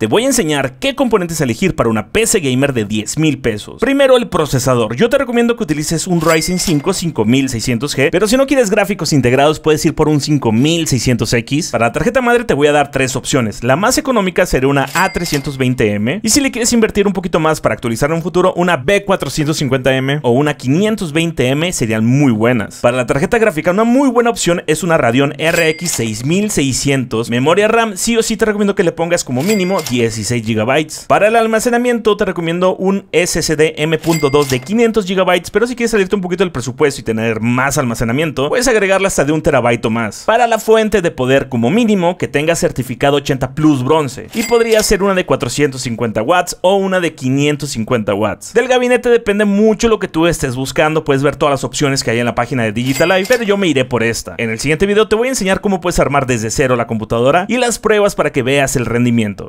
Te voy a enseñar qué componentes elegir para una PC gamer de 10 mil pesos. Primero el procesador. Yo te recomiendo que utilices un Ryzen 5 5600G, pero si no quieres gráficos integrados puedes ir por un 5600X. Para la tarjeta madre te voy a dar tres opciones. La más económica sería una A320M y si le quieres invertir un poquito más para actualizar en un futuro, una B450M o una 520M serían muy buenas. Para la tarjeta gráfica una muy buena opción es una Radeon RX 6600. Memoria RAM sí o sí te recomiendo que le pongas como mínimo 16 GB. Para el almacenamiento te recomiendo un SSD M.2 de 500 GB, pero si quieres salirte un poquito del presupuesto y tener más almacenamiento, puedes agregarla hasta de un terabyte más. Para la fuente de poder como mínimo que tenga certificado 80 Plus bronce y podría ser una de 450 watts o una de 550 watts. Del gabinete depende mucho lo que tú estés buscando, puedes ver todas las opciones que hay en la página de Digital Life pero yo me iré por esta. En el siguiente video te voy a enseñar cómo puedes armar desde cero la computadora y las pruebas para que veas el rendimiento.